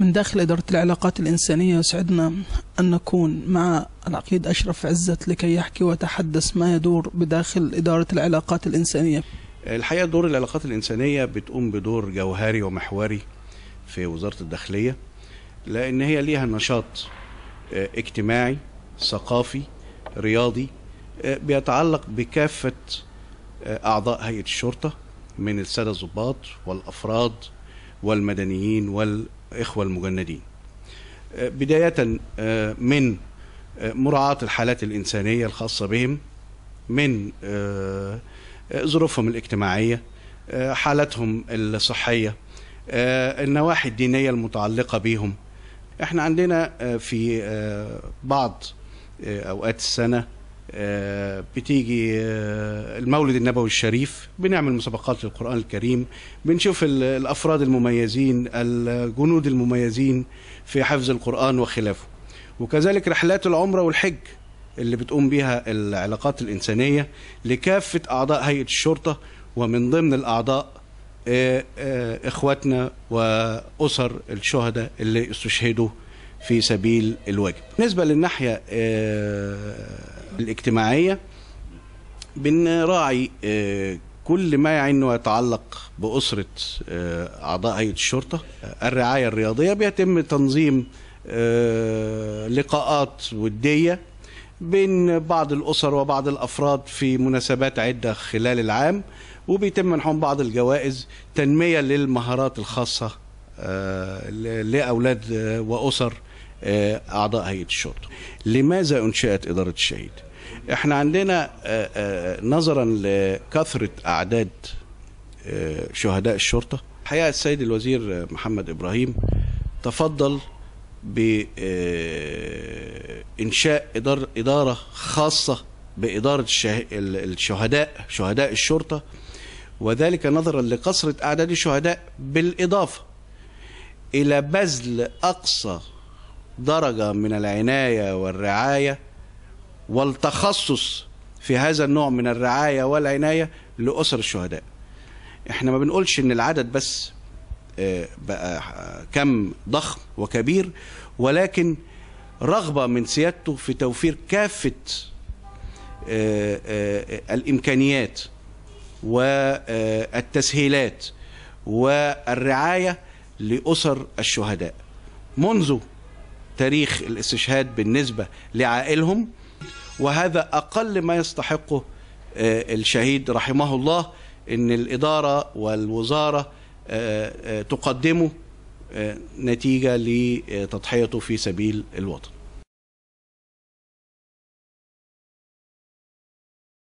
من داخل إدارة العلاقات الإنسانية يسعدنا أن نكون مع العقيد أشرف عزت لكي يحكي ويتحدث ما يدور بداخل إدارة العلاقات الإنسانية الحقيقة دور العلاقات الإنسانية بتقوم بدور جوهري ومحوري في وزارة الداخلية لأن هي ليها نشاط آه، اجتماعي ثقافي رياضي آه، بيتعلق بكافة آه، أعضاء هيئة الشرطة من السادة الضباط والأفراد والمدنيين وال الإخوة المجندين آه، بداية آه، من آه، مراعاة الحالات الإنسانية الخاصة بهم من ظروفهم الاجتماعية حالتهم الصحية النواحي الدينية المتعلقة بهم احنا عندنا في بعض أوقات السنة آه، بتيجي آه، المولد النبوي الشريف بنعمل مسابقات للقرآن الكريم بنشوف الأفراد المميزين الجنود المميزين في حفظ القرآن وخلافه وكذلك رحلات العمرة والحج اللي بتقوم بها العلاقات الإنسانية لكافة أعضاء هيئة الشرطة ومن ضمن الأعضاء آه، إخواتنا وأسر الشهداء اللي استشهدوا في سبيل الواجب بالنسبة للناحية آه، الاجتماعية بنراعي آه، كل ما يعني يتعلق بأسرة آه، أعضاء هيئة الشرطة الرعاية الرياضية بيتم تنظيم لقاءات ودية بين بعض الأسر وبعض الأفراد في مناسبات عدة خلال العام وبيتم منحهم بعض الجوائز تنمية للمهارات الخاصة لأولاد وأسر آه، أعضاء هيئة الشرطة لماذا أنشأت إدارة الشهيد؟ احنا عندنا آه، آه، نظرا لكثرة أعداد شهداء الشرطة الحقيقة السيد الوزير محمد إبراهيم تفضل بإنشاء إدارة خاصة بإدارة الشهداء شهداء الشرطة وذلك نظرا لكثرة أعداد الشهداء بالإضافة إلى بذل أقصى درجة من العناية والرعاية والتخصص في هذا النوع من الرعاية والعناية لأسر الشهداء احنا ما بنقولش ان العدد بس آه، بقى آه، كم ضخم وكبير ولكن رغبة من سيادته في توفير كافة آه، الإمكانيات والتسهيلات والرعاية لأسر الشهداء منذ تاريخ الاستشهاد بالنسبة لعائلهم وهذا أقل ما يستحقه آه، الشهيد رحمه الله أن الإدارة والوزارة آه، آه، تقدمه نتيجة لتضحيته في سبيل الوطن